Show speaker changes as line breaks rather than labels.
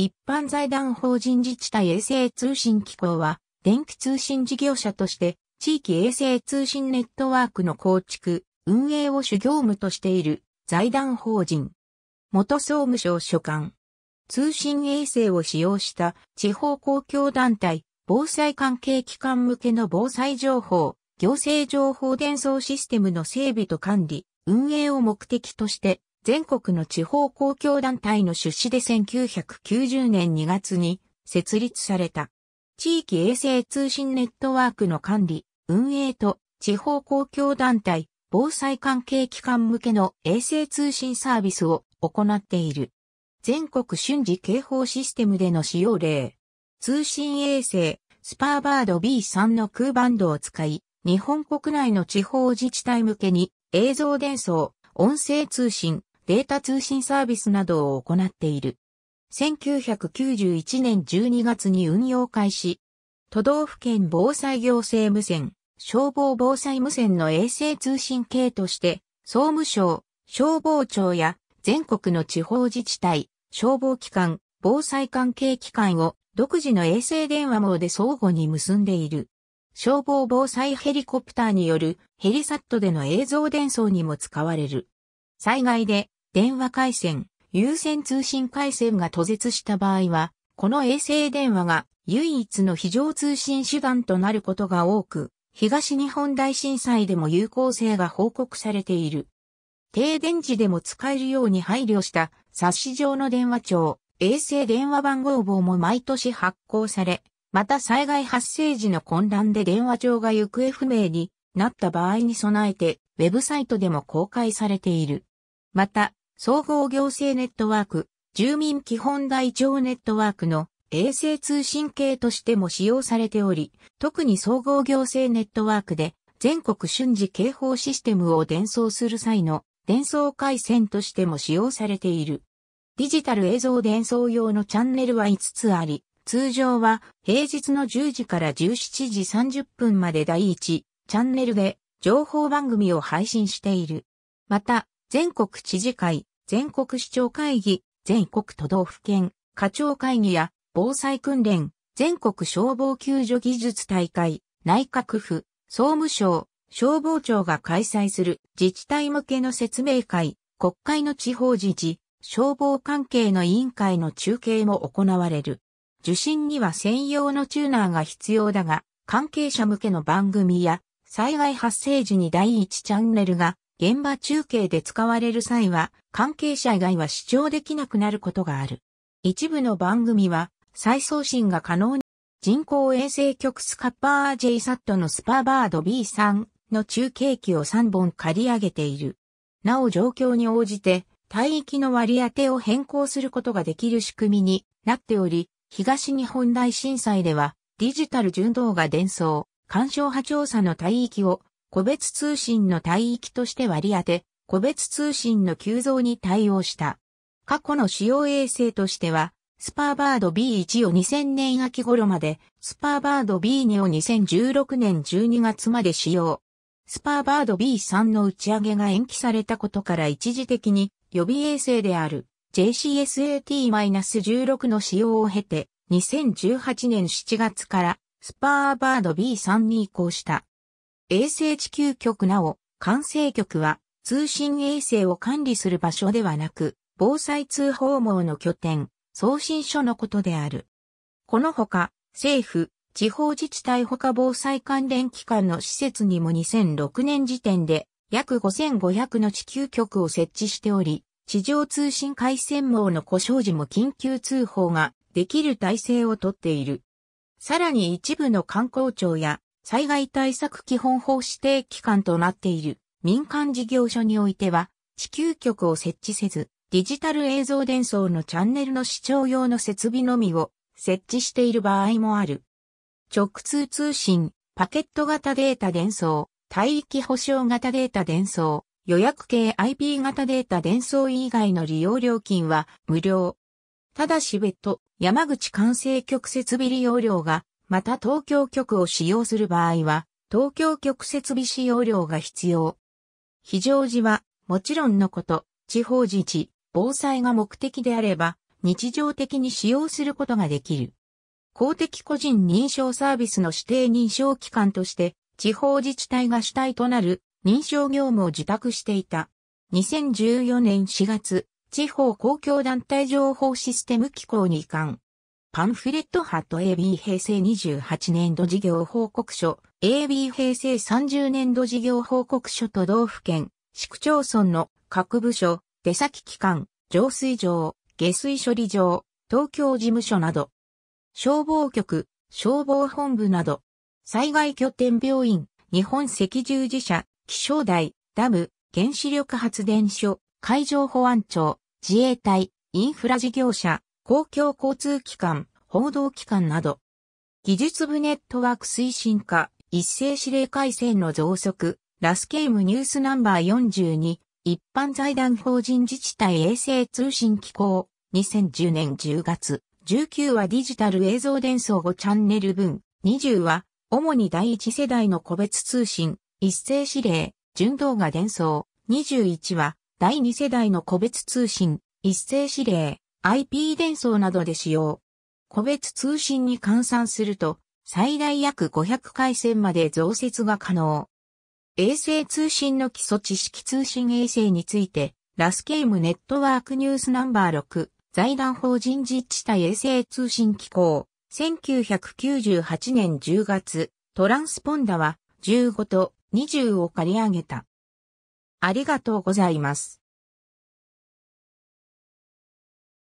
一般財団法人自治体衛星通信機構は、電気通信事業者として、地域衛星通信ネットワークの構築、運営を主業務としている財団法人。元総務省所管。通信衛星を使用した地方公共団体、防災関係機関向けの防災情報、行政情報伝送システムの整備と管理、運営を目的として、全国の地方公共団体の出資で1990年2月に設立された。地域衛星通信ネットワークの管理、運営と地方公共団体、防災関係機関向けの衛星通信サービスを行っている。全国瞬時警報システムでの使用例。通信衛星、スパーバード B3 の空バンドを使い、日本国内の地方自治体向けに映像伝送、音声通信、データ通信サービスなどを行っている。1991年12月に運用開始。都道府県防災行政無線、消防防災無線の衛星通信系として、総務省、消防庁や全国の地方自治体、消防機関、防災関係機関を独自の衛星電話網で相互に結んでいる。消防防災ヘリコプターによるヘリサットでの映像伝送にも使われる。災害で電話回線、有線通信回線が途絶した場合は、この衛星電話が唯一の非常通信手段となることが多く、東日本大震災でも有効性が報告されている。停電時でも使えるように配慮した冊子上の電話帳、衛星電話番号簿も毎年発行され、また災害発生時の混乱で電話帳が行方不明になった場合に備えて、ウェブサイトでも公開されている。また、総合行政ネットワーク、住民基本台帳ネットワークの衛星通信系としても使用されており、特に総合行政ネットワークで全国瞬時警報システムを伝送する際の伝送回線としても使用されている。デジタル映像伝送用のチャンネルは5つあり、通常は平日の10時から17時30分まで第1チャンネルで情報番組を配信している。また、全国知事会、全国市長会議、全国都道府県、課長会議や防災訓練、全国消防救助技術大会、内閣府、総務省、消防庁が開催する自治体向けの説明会、国会の地方自治、消防関係の委員会の中継も行われる。受信には専用のチューナーが必要だが、関係者向けの番組や災害発生時に第一チャンネルが現場中継で使われる際は、関係者以外は視聴できなくなることがある。一部の番組は、再送信が可能に、人工衛星局スカッパー JSAT のスパーバード B3 の中継機を3本借り上げている。なお状況に応じて、帯域の割り当てを変更することができる仕組みになっており、東日本大震災では、ディジタル巡動が伝送、干渉波調査の帯域を個別通信の帯域として割り当て、個別通信の急増に対応した。過去の主要衛星としては、スパーバード B1 を2000年秋頃まで、スパーバード B2 を2016年12月まで使用。スパーバード B3 の打ち上げが延期されたことから一時的に予備衛星である JCSAT-16 の使用を経て2018年7月からスパーバード B3 に移行した。衛星地球局なお、管制局は通信衛星を管理する場所ではなく、防災通報網の拠点、送信所のことである。このほか、政府、地方自治体ほか防災関連機関の施設にも2006年時点で約5500の地球局を設置しており、地上通信回線網の故障時も緊急通報ができる体制をとっている。さらに一部の観光庁や災害対策基本法指定機関となっている民間事業所においては、地球局を設置せず、デジタル映像伝送のチャンネルの視聴用の設備のみを設置している場合もある。直通通信、パケット型データ伝送、帯域保証型データ伝送、予約系 IP 型データ伝送以外の利用料金は無料。ただし別途山口管制局設備利用料がまた東京局を使用する場合は、東京局設備使用料が必要。非常時は、もちろんのこと、地方自治、防災が目的であれば、日常的に使用することができる。公的個人認証サービスの指定認証機関として、地方自治体が主体となる認証業務を受託していた。2014年4月、地方公共団体情報システム機構に移管。パンフレット派と AB 平成28年度事業報告書、AB 平成30年度事業報告書都道府県、市区町村の各部署、出先機関、浄水場、下水処理場、東京事務所など、消防局、消防本部など、災害拠点病院、日本赤十字社、気象台、ダム、原子力発電所、海上保安庁、自衛隊、インフラ事業者、公共交通機関、報道機関など、技術部ネットワーク推進課、一斉指令改正の増速、ラスケームニュースナンバー42、一般財団法人自治体衛星通信機構、2010年10月、19はディジタル映像伝送5チャンネル分、20は、主に第一世代の個別通信、一斉指令、純動画伝送、21は、第二世代の個別通信、一斉指令、IP 伝送などで使用。個別通信に換算すると、最大約500回線まで増設が可能。衛星通信の基礎知識通信衛星について、ラスケームネットワークニュースナンバー6、財団法人自治体衛星通信機構、1998年10月、トランスポンダは15と20を借り上げた。ありがとうございます。